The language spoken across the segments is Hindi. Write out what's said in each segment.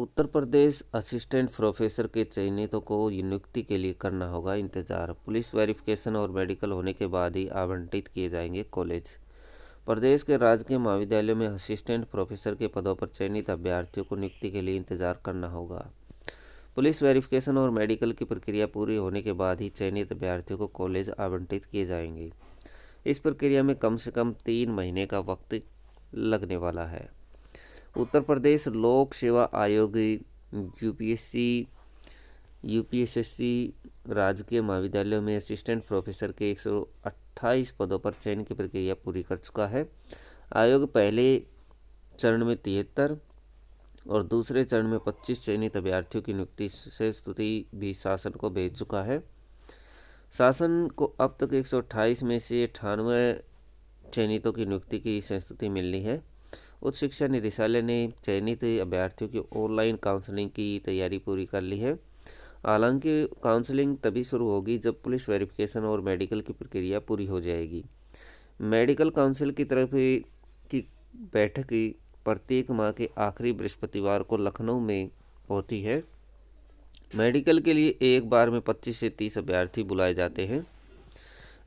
उत्तर प्रदेश असिस्टेंट प्रोफेसर के चयनितों को नियुक्ति के लिए करना होगा इंतजार पुलिस वेरिफिकेशन और मेडिकल होने के बाद ही आवंटित किए जाएंगे कॉलेज प्रदेश के राजकीय महाविद्यालयों में असिस्टेंट प्रोफेसर के पदों पर चयनित अभ्यर्थियों को नियुक्ति के लिए इंतजार करना होगा पुलिस वेरिफिकेशन और मेडिकल की प्रक्रिया पूरी होने के बाद ही चयनित अभ्यर्थियों को कॉलेज आवंटित किए जाएंगे इस प्रक्रिया में कम से कम तीन महीने का वक्त लगने वाला है उत्तर प्रदेश लोक सेवा आयोग यूपीएससी यूपीएसएससी राजकीय महाविद्यालयों में असिस्टेंट प्रोफेसर के 128 पदों पर चयन की प्रक्रिया पूरी कर चुका है आयोग पहले चरण में तिहत्तर और दूसरे चरण में 25 चयनित अभ्यर्थियों की नियुक्ति से स्तुति भी शासन को भेज चुका है शासन को अब तक 128 में से अठानवे चयनितों की नियुक्ति की संस्तुति मिलनी है उच्च शिक्षा निदेशालय ने चयनित अभ्यर्थियों की ऑनलाइन काउंसलिंग की तैयारी पूरी कर ली है हालांकि काउंसलिंग तभी शुरू होगी जब पुलिस वेरिफिकेशन और मेडिकल की प्रक्रिया पूरी हो जाएगी मेडिकल काउंसिल की तरफ की बैठक प्रत्येक माह के आखिरी बृहस्पतिवार को लखनऊ में होती है मेडिकल के लिए एक बार में 25 से 30 अभ्यर्थी बुलाए जाते हैं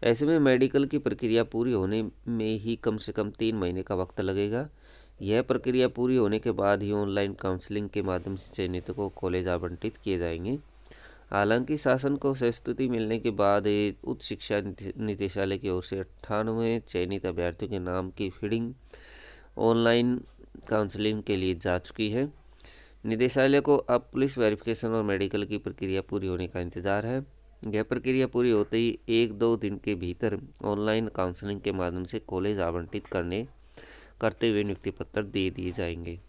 ऐसे में मेडिकल की प्रक्रिया पूरी होने में ही कम से कम तीन महीने का वक्त लगेगा यह प्रक्रिया पूरी होने के बाद ही ऑनलाइन काउंसलिंग के माध्यम से चयनितों को कॉलेज आवंटित किए जाएंगे हालांकि शासन को संस्तुति मिलने के बाद उच्च शिक्षा निदेशालय की ओर से अट्ठानवे चयनित अभ्यर्थियों के नाम की फीडिंग ऑनलाइन काउंसलिंग के लिए जा चुकी है निदेशालय को अब पुलिस वेरिफिकेशन और मेडिकल की प्रक्रिया पूरी होने का इंतजार है यह प्रक्रिया पूरी होते ही एक दो दिन के भीतर ऑनलाइन काउंसलिंग के माध्यम से कॉलेज आवंटित करने करते हुए नियुक्ति पत्र दे दिए जाएंगे